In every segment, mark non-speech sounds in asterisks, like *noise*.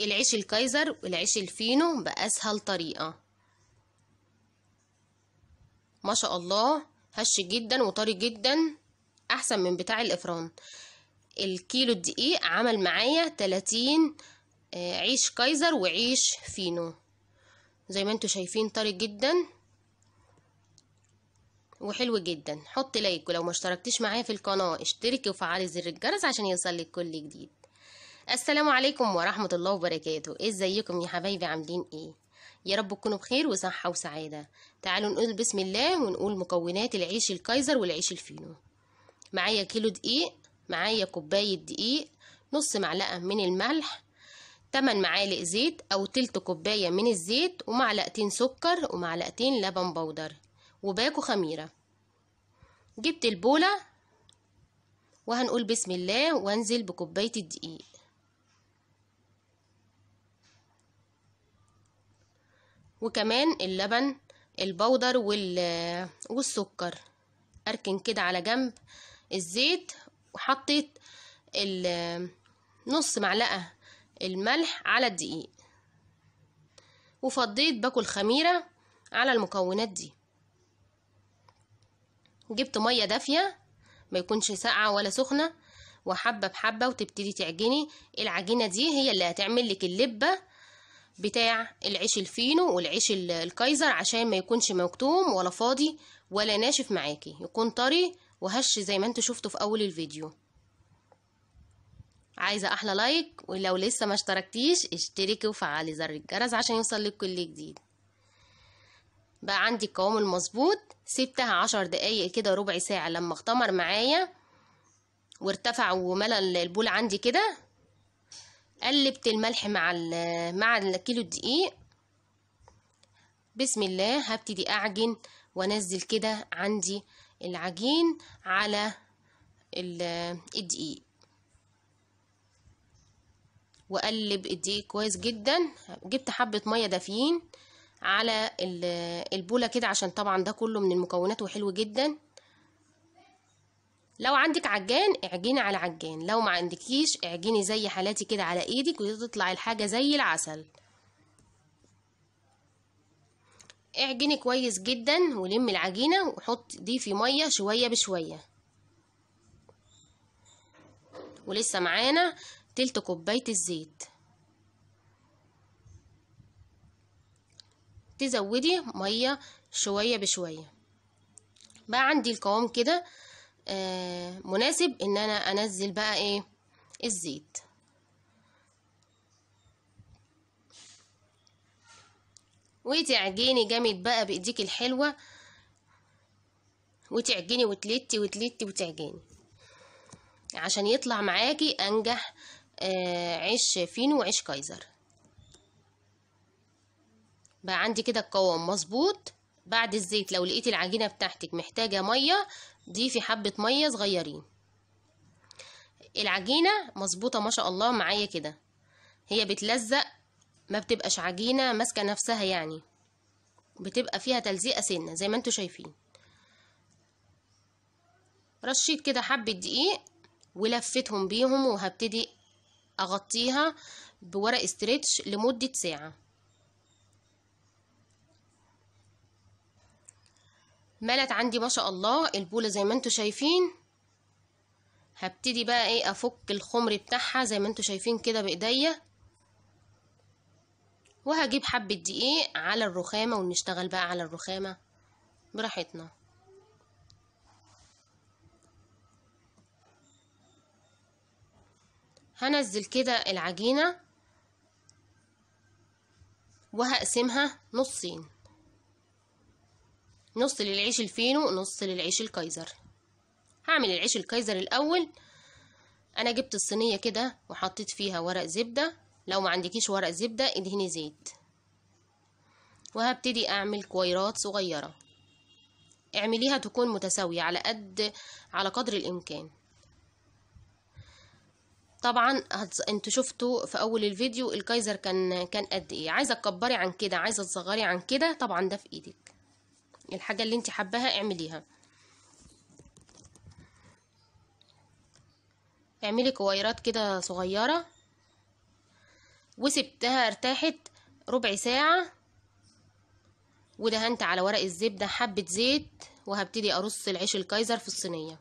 العيش الكايزر والعيش الفينو بأسهل طريقة ما شاء الله هش جدا وطري جدا أحسن من بتاع الإفران الكيلو الدقيق عمل معايا تلاتين آه، عيش كايزر وعيش فينو زي ما انتوا شايفين طري جدا وحلو جدا حط لايك ولو ما اشتركتش معايا في القناه اشتركي وفعلي زر الجرس عشان يوصلك كل جديد السلام عليكم ورحمة الله وبركاته ازيكم يا حبايبي عاملين ايه يا رب تكونوا بخير وصحة وسعادة تعالوا نقول بسم الله ونقول مكونات العيش الكايزر والعيش الفينو معايا كيلو دقيق معايا كوباية دقيق نص معلقة من الملح 8 معالق زيت او تلت كوباية من الزيت ومعلقتين سكر ومعلقتين لبن بودر وباكو خميرة جبت البولة وهنقول بسم الله وانزل بكوباية الدقيق وكمان اللبن البودر والسكر اركن كده على جنب الزيت وحطيت نص معلقه الملح على الدقيق وفضيت باكل خميره على المكونات دي جبت ميه دافيه ما يكونش ساقعه ولا سخنه وحبه بحبه وتبتدي تعجني العجينه دي هي اللي هتعمل لك اللبه بتاع العيش الفينو والعيش الكايزر عشان ما يكونش مكتوم ولا فاضي ولا ناشف معاكي يكون طري وهش زي ما انتوا شفتوا في اول الفيديو عايزه احلى لايك ولو لسه ما اشتركتيش اشتركي وفعلي زر الجرس عشان يوصلك كل جديد بقى عندي القوام المظبوط سبتها عشر دقايق كده ربع ساعه لما اختمر معايا وارتفع وملى البول عندي كده قلبت الملح مع مع الكيلو الدقيق بسم الله هبتدي اعجن وانزل كده عندي العجين على الدقيق واقلب الدقيق كويس جدا جبت حبه ميه دافيين على البوله كده عشان طبعا ده كله من المكونات وحلو جدا لو عندك عجان اعجني على عجان لو ما عندكيش اعجني زي حالاتي كده على ايدك وتطلع الحاجة زي العسل اعجني كويس جدا ولم العجينة وحط دي في مية شوية بشوية ولسه معانا تلت كوباية الزيت تزودي مية شوية بشوية بقى عندي القوام كده آه، مناسب ان انا انزل بقى ايه الزيت وتعجيني جامد بقى بايديك الحلوه وتعجني وتلتي وتلتي وتعجني عشان يطلع معاكي انجح آه، عيش فينو وعيش كايزر بقى عندي كده القوام مظبوط بعد الزيت لو لقيتي العجينة بتاعتك محتاجة مية ضيفي حبة مية صغيرين العجينة مظبوطة ما شاء الله معايا كده هي بتلزق ما بتبقاش عجينة ماسكة نفسها يعني بتبقى فيها تلزيقة سنة زي ما انتوا شايفين رشيت كده حبة دقيق ولفتهم بيهم وهبتدي اغطيها بورق استريتش لمدة ساعة ملت عندي ما شاء الله البولة زي ما انتوا شايفين هبتدي بقى ايه افك الخمر بتاعها زي ما انتوا شايفين كده بايديا وهجيب حبة دقيق على الرخامة ونشتغل بقى على الرخامة براحتنا هنزل كده العجينة وهقسمها نصين نص للعيش الفينو نص للعيش الكايزر هعمل العيش الكايزر الاول انا جبت الصينيه كده وحطيت فيها ورق زبده لو ما عندكيش ورق زبده ادهني زيت وهبتدي اعمل كويرات صغيره اعمليها تكون متساويه على قد على قدر الامكان طبعا انتوا شفتوا في اول الفيديو الكايزر كان كان قد ايه عايزه تكبري عن كده عايزه تصغري عن كده طبعا ده في ايدك الحاجة اللي انت حباها اعمليها اعملي كويرات كده صغيرة وسبتها ارتاحت ربع ساعة ودهنت على ورق الزبدة حبة زيت وهبتدي ارص العيش الكايزر في الصينية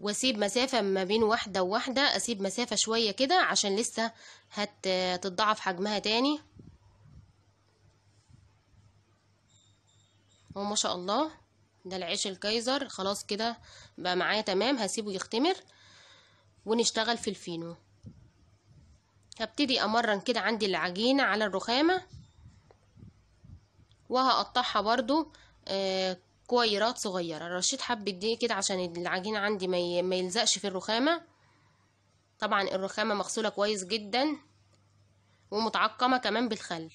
واسيب مسافة ما بين واحدة وواحدة اسيب مسافة شوية كده عشان لسه هتتضاعف حجمها تاني اهو ما شاء الله ده العيش الكايزر خلاص كده بقى معايا تمام هسيبه يختمر ونشتغل في الفينو هبتدي امرن كده عندي العجينة على الرخامة وهقطعها برضو آه، كويرات صغيرة رشيت حبة دي كده عشان العجينة عندي ما يلزقش في الرخامة طبعا الرخامة مغسولة كويس جدا ومتعقمة كمان بالخل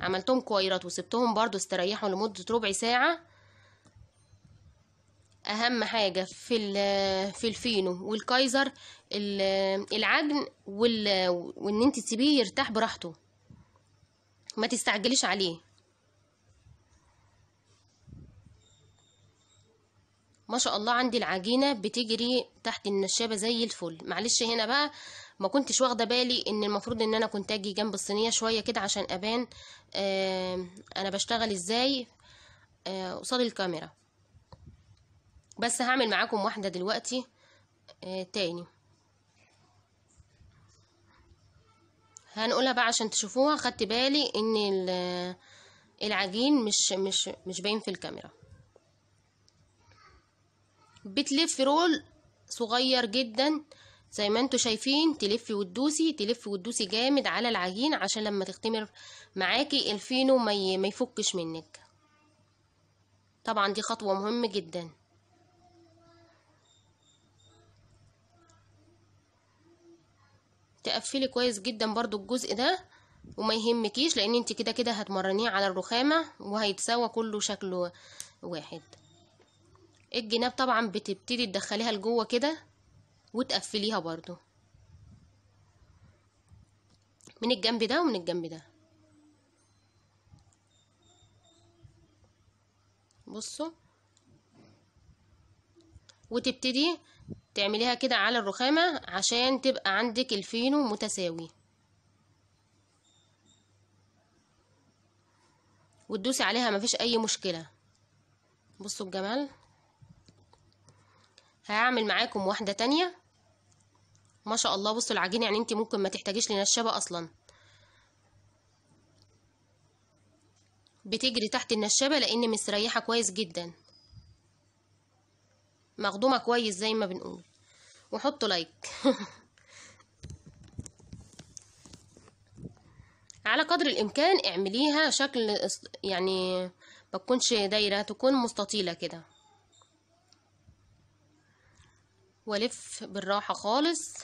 عملتهم كويرات وسبتهم برضو استريحوا لمدة ربع ساعة اهم حاجة في في الفينو والكايزر العجن وان انت تسيبيه يرتاح براحته ما تستعجليش عليه ما شاء الله عندي العجينة بتجري تحت النشابة زي الفل معلش هنا بقى ما كنتش واخدة بالي ان المفروض ان انا كنت اجي جنب الصينية شوية كده عشان ابان آه انا بشتغل ازاي آه، قصاد آه الكاميرا بس هعمل معاكم واحدة دلوقتي آه تاني هنقولها بقى عشان تشوفوها خدت بالي ان العجين مش مش مش باين في الكاميرا بتلف رول صغير جدا زي ما انتوا شايفين تلفي وتدوسي تلفي وتدوسي جامد على العجين عشان لما تختمر معاكي الفينو ما يفكش منك طبعا دي خطوه مهمه جدا تقفلي كويس جدا برضو الجزء ده وما يهمكيش لان انت كده كده هتمرنيه على الرخامه وهيتساوى كله شكله واحد الجناب طبعا بتبتدي تدخليها لجوه كده وتقفليها برضو من الجنب ده ومن الجنب ده بصوا وتبتدي تعمليها كده على الرخامة عشان تبقى عندك الفينو متساوي وتدوسي عليها مفيش اي مشكلة بصوا الجمال هعمل معاكم واحدة تانية ما شاء الله بصوا العجينة يعني انت ممكن ما تحتاجيش لنشابة اصلا بتجري تحت النشابة لان مستريحة كويس جدا مخدومة كويس زي ما بنقول وحطوا لايك *laughs* على قدر الامكان اعمليها شكل يعني ما تكونش دايره تكون مستطيله كده والف بالراحه خالص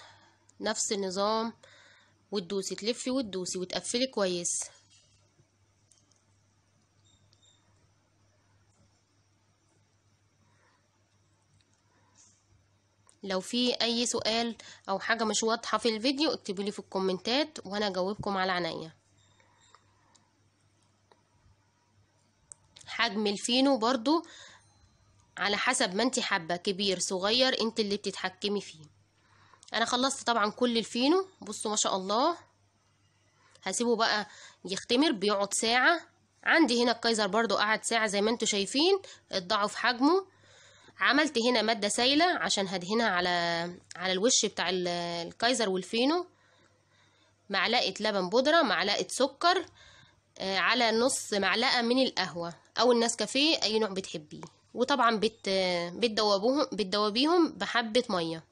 نفس النظام وتدوسي تلفي وتدوسي وتقفلي كويس لو في اي سؤال او حاجه مش واضحه في الفيديو اكتبوا لي في الكومنتات وانا اجاوبكم على عينيا حجم الفينو برضو على حسب ما انت حابه كبير صغير انت اللي بتتحكمي فيه انا خلصت طبعا كل الفينو بصوا ما شاء الله هسيبه بقى يختمر بيقعد ساعه عندي هنا الكايزر برضو قعد ساعه زي ما انتوا شايفين اتضاعف حجمه عملت هنا ماده سايله عشان هدهنها على على الوش بتاع الكايزر والفينو معلقه لبن بودره معلقه سكر آه، على نص معلقه من القهوه او كافيه اي نوع بتحبيه وطبعا بت بتدوبوهم بتدوبيهم بحبة مية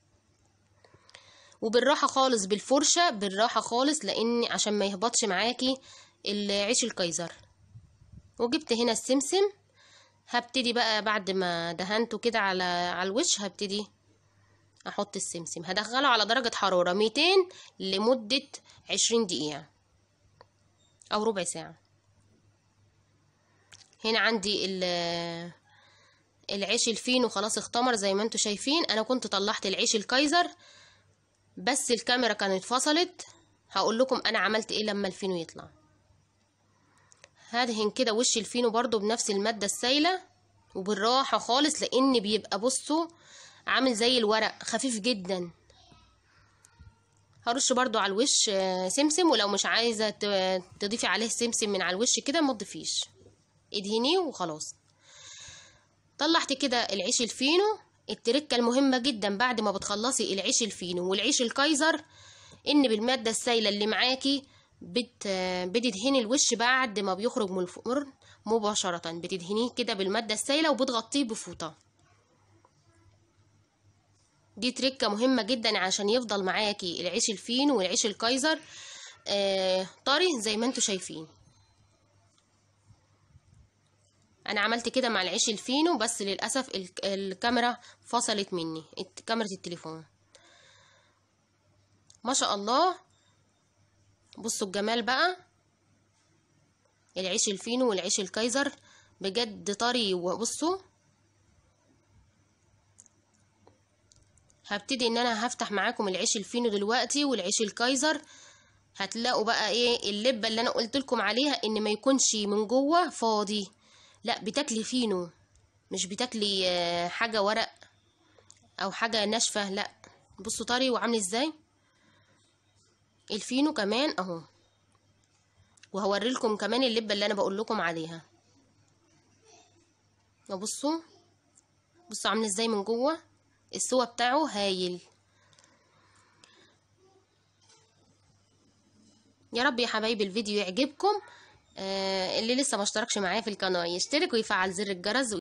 وبالراحة خالص بالفرشة بالراحة خالص لان عشان ما يهبطش معاكي العيش الكايزر وجبت هنا السمسم هبتدي بقى بعد ما دهنته كده على على الوش هبتدي احط السمسم هدخله على درجة حرارة 200 لمدة 20 دقيقة او ربع ساعة هنا عندي العيش الفينو خلاص اختمر زي ما انتوا شايفين انا كنت طلعت العيش الكايزر بس الكاميرا كانت فصلت هقول لكم انا عملت ايه لما الفينو يطلع هدهن كده وش الفينو برضو بنفس المادة السايلة وبالراحة خالص لان بيبقى بصوا عامل زي الورق خفيف جدا هرش برضو على الوش آه، سمسم ولو مش عايزة تضيفي عليه سمسم من على الوش كده متضيفيش ادهنيه وخلاص طلعت كده العيش الفينو التركة المهمة جدا بعد ما بتخلصي العيش الفينو والعيش الكايزر ان بالمادة السايلة اللي معاكي بت بتدهني الوش بعد ما بيخرج من الفرن مباشرة بتدهنيه كده بالمادة السايلة وبتغطيه بفوطة دي تركة مهمة جدا عشان يفضل معاكي العيش الفينو والعيش الكايزر آه طري زي ما انتوا شايفين انا عملت كده مع العيش الفينو بس للاسف الكاميرا فصلت مني كاميرا التليفون ما شاء الله بصوا الجمال بقى العيش الفينو والعيش الكايزر بجد طري وبصوا هبتدي ان انا هفتح معاكم العيش الفينو دلوقتي والعيش الكايزر هتلاقوا بقى ايه اللبه اللي انا قلت لكم عليها ان ما يكونش من جوه فاضي لا بتاكلي فينو مش بتاكلي آه، حاجة ورق او حاجة ناشفة لا بصوا طري وعامل ازاي الفينو كمان اهو وهوريلكم كمان اللبة اللي انا بقول لكم عليها بصوا بصوا عامل ازاي من جوه السوا بتاعه هايل يا رب يا حبايبي الفيديو يعجبكم آه، اللي لسه ما اشتركش معايا في القناه يشترك ويفعل زر الجرس